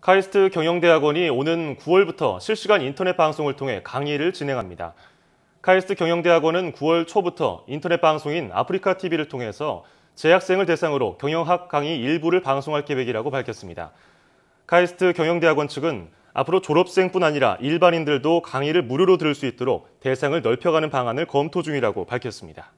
카이스트 경영대학원이 오는 9월부터 실시간 인터넷 방송을 통해 강의를 진행합니다. 카이스트 경영대학원은 9월 초부터 인터넷 방송인 아프리카 TV를 통해서 재학생을 대상으로 경영학 강의 일부를 방송할 계획이라고 밝혔습니다. 카이스트 경영대학원 측은 앞으로 졸업생뿐 아니라 일반인들도 강의를 무료로 들을 수 있도록 대상을 넓혀가는 방안을 검토 중이라고 밝혔습니다.